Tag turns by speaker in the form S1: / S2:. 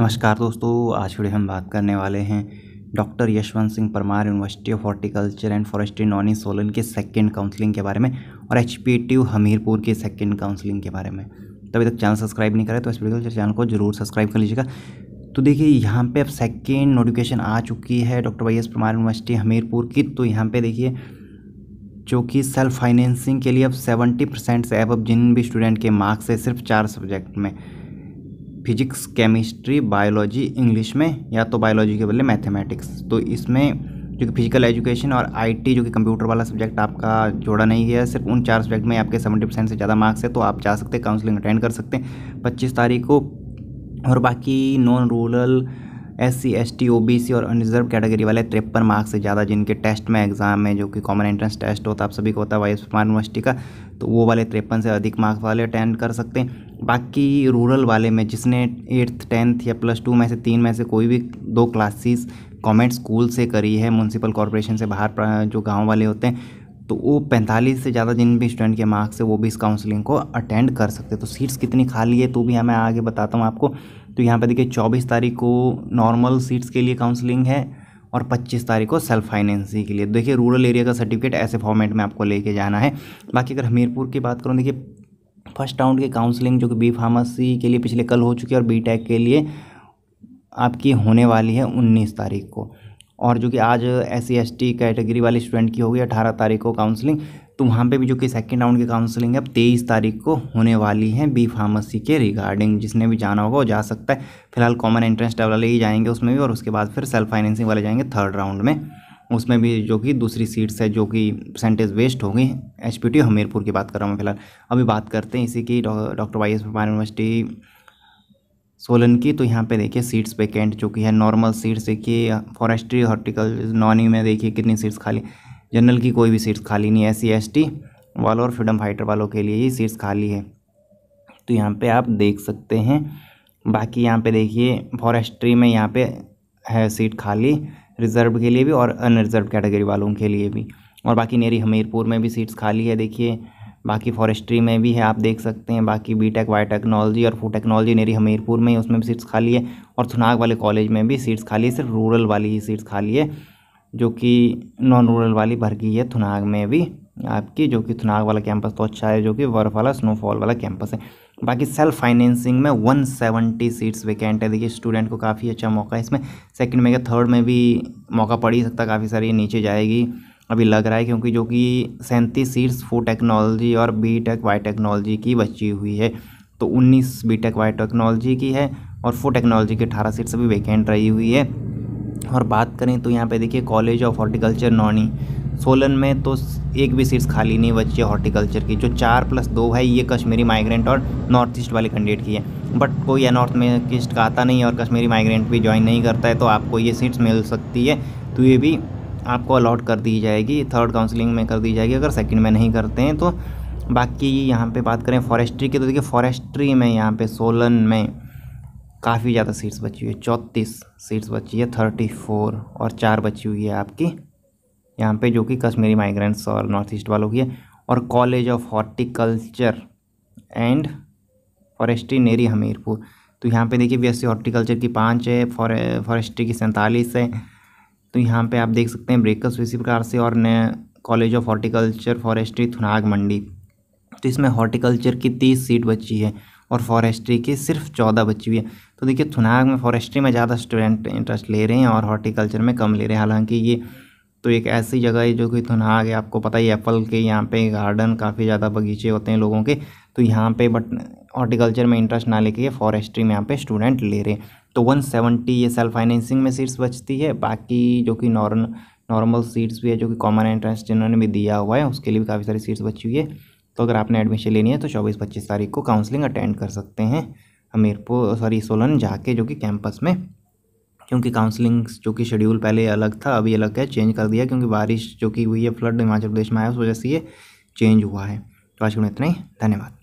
S1: नमस्कार दोस्तों आज वीडियो हम बात करने वाले हैं doctor Yashwant Singh Parmar university of horticulture and forestry Nauni Solan के सेकंड काउंसलिंग के बारे में और एच हमीरपुर के सेकंड काउंसलिंग के बारे में तभी तो तक चैनल सब्सक्राइब नहीं करें तो इस वीडियो चैनल को जरूर सब्सक्राइब कर लीजिएगा तो देखिए यहाँ पर अब सेकेंड नोटिफिकेशन आ चुकी है doctor Y S Parmar university Hamirpur की तो यहाँ पर देखिए जो कि सेल्फ फाइनेंसिंग के लिए अब सेवेंटी परसेंट से अब जिन भी स्टूडेंट के मार्क्स है सिर्फ चार सब्जेक्ट में फिजिक्स केमिस्ट्री बायोलॉजी इंग्लिश में या तो बायोलॉजी के बदले मैथमेटिक्स तो इसमें जो कि फिजिकल एजुकेशन और आईटी जो कि कंप्यूटर वाला सब्जेक्ट आपका जोड़ा नहीं गया सिर्फ उन चार सब्जेक्ट में आपके सेवेंटी परसेंट से ज़्यादा मार्क्स है तो आप जा सकते हैं काउंसलिंग अटेंड कर सकते हैं पच्चीस तारीख को और बाकी non rural S C S T O B C और अनरिजर्व कैटेगरी वाले तिरपन मार्क्स से ज़्यादा जिनके टेस्ट में एग्ज़ाम है जो कि कॉमन एंट्रेंस टेस्ट होता है आप सभी को होता है वाई यूनिवर्सिटी का तो वो वाले तिरपन से अधिक मार्क्स वाले अटेंड कर सकते हैं बाकी रूरल वाले में जिसने एट्थ टेंथ या प्लस टू में से तीन में से कोई भी दो क्लासेस गवर्नमेंट स्कूल से करी है म्यूनसिपल कॉरपोरेशन से बाहर जो गांव वाले होते हैं तो वो पैंतालीस से ज़्यादा जिन भी स्टूडेंट के मार्क्स है वो भी इस काउंसलिंग को अटेंड कर सकते तो सीट्स कितनी खाली है तो भी मैं आगे बताता हूँ आपको तो यहाँ पर देखिए चौबीस तारीख को नॉर्मल सीट्स के लिए काउंसलिंग है और 25 तारीख को सेल्फ फाइनेंसिंग के लिए तो देखिए रूरल एरिया का सर्टिफिकेट ऐसे फॉर्मेट में आपको लेके जाना है बाकी अगर हमीरपुर की बात करूँ देखिए फर्स्ट राउंड की काउंसलिंग जो कि बी फार्मेसी के लिए पिछले कल हो चुकी है और बी टेक के लिए आपकी होने वाली है उन्नीस तारीख को और जो कि आज एस सी e कैटेगरी वाले स्टूडेंट की होगी अठारह तारीख को काउंसलिंग तो वहाँ पे भी जो कि सेकंड राउंड की काउंसलिंग है अब तेईस तारीख को होने वाली है बी फार्मेसी के रिगार्डिंग जिसने भी जाना होगा वो जा सकता है फिलहाल कॉमन एंट्रेंस टाइप वाले ही जाएंगे उसमें भी और उसके बाद फिर सेल्फ फाइनेंसिंग वाले जाएंगे थर्ड राउंड में उसमें भी जो कि दूसरी सीट्स है जो कि परसेंटेज वेस्ट होगी एच हमीरपुर की बात कर रहा हूँ मैं फिलहाल अभी बात करते हैं इसी की doctor Y S university Solan की तो यहाँ पे देखिए सीट्स वैकेंट चुकी है नॉर्मल सीट्स देखिए फॉरेस्ट्री हॉर्टिकल नॉनी में देखिए कितनी सीट्स खाली जनरल की कोई भी सीट्स खाली नहीं है एस सी वालों और फ्रीडम फाइटर वालों के लिए ही सीट्स खाली है तो यहाँ पे आप देख सकते हैं बाकी यहाँ पे देखिए फॉरेस्ट्री में यहाँ पे है सीट खाली रिज़र्व के लिए भी और अनरिज़र्व कैटेगरी वालों के लिए भी और बाकी नेरी हमीरपुर में भी सीट्स खाली है देखिए बाकी फॉरेस्ट्री में भी है आप देख सकते हैं बाकी बी टेक वाई टेक्नोलॉजी और फूड टेक्नोलॉजी नेरी हमीरपुर में ही उसमें भी सीट्स खाली है और थुनाग वाले कॉलेज में भी सीट्स खाली है सिर्फ रूरल वाली ही सीट्स खाली है जो कि नॉन रूरल वाली भर गई है थुनाग में भी आपकी जो कि थुनाग वाला कैंपस तो अच्छा है जो कि बर्फ वाला स्नोफॉल वाला कैंपस है बाकी सेल्फ फाइनेंसिंग में 170 सीट्स वैकेंट है देखिए स्टूडेंट को काफ़ी अच्छा मौका है इसमें सेकंड में क्या थर्ड में भी मौका पड़ ही सकता काफ़ी सारी नीचे जाएगी अभी लग रहा है क्योंकि जो कि सैंतीस सीट्स फूड टेक्नोलॉजी और बी टेक वाई टेक्नोलॉजी की बची हुई है तो उन्नीस बी टेक वाई टेक्नोलॉजी की है और फूड टेक्नोलॉजी की अठारह सीट्स अभी वैकेंट रही हुई है और बात करें तो यहाँ पे देखिए college of horticulture Nauni Solan में तो एक भी सीट्स खाली नहीं बची है हॉर्टिकल्चर की जो चार प्लस दो है ये कश्मीरी माइग्रेंट और नॉर्थ ईस्ट वाले कैंडिडेट की है बट कोई या नॉर्थ में किस्ट का आता नहीं और कश्मीरी माइग्रेंट भी ज्वाइन नहीं करता है तो आपको ये सीट्स मिल सकती है तो ये भी आपको अलॉट कर दी जाएगी थर्ड काउंसलिंग में कर दी जाएगी अगर सेकंड में नहीं करते हैं तो बाकी यहाँ पे बात करें फॉरेस्ट्री की तो देखिए फॉरेस्ट्री में यहाँ पे सोलन में काफ़ी ज़्यादा सीट्स बची हुई है चौंतीस सीट्स बची है थर्टी फोर और चार बची हुई है आपकी यहाँ पे जो कि कश्मीरी माइग्रेंट्स और नॉर्थ ईस्ट वालों की है और college of horticulture and forestry Neri Hamirpur तो यहाँ पे देखिए बी एस हॉर्टिकल्चर की पाँच है फॉरेस्ट्री की सैंतालीस है तो यहाँ पे आप देख सकते हैं ब्रेकअप्स इसी प्रकार से और college of horticulture forestry Thunag Mandi तो इसमें हॉर्टिकल्चर की तीस सीट बची है और फॉरेस्ट्री की सिर्फ चौदह बची हुई है तो देखिए थुनाग में फॉरेस्ट्री में ज़्यादा स्टूडेंट इंटरेस्ट ले रहे हैं और हॉर्टिकल्चर में कम ले रहे हैं हालांकि ये तो एक ऐसी जगह है जो कि थुनाग है आपको पता ही एप्पल के यहाँ पे गार्डन काफ़ी ज़्यादा बगीचे होते हैं लोगों के तो यहाँ पे बट हॉर्टिकल्चर में इंटरेस्ट ना लेके फॉरेस्ट्री में यहाँ पे स्टूडेंट ले रहे हैं तो 170 ये सेल्फ फाइनेंसिंग में सीट्स बचती है बाकी जो कि नॉर्म नॉर्मल सीट्स भी है जो कि कॉमन एंट्रेंस जिन्होंने भी दिया हुआ है उसके लिए भी काफ़ी सारी सीट्स बची हुई है तो अगर आपने एडमिशन लेनी है तो चौबीस पच्चीस तारीख को काउंसलिंग अटेंड कर सकते हैं हमीरपुर सॉरी सोलन जाके जो कि कैंपस में क्योंकि काउंसलिंग जो कि शेड्यूल पहले अलग था अभी अलग है चेंज कर दिया क्योंकि बारिश जो कि हुई है फ्लड हिमाचल प्रदेश में आया उस वजह से ये चेंज हुआ है तो आज को इतना ही धन्यवाद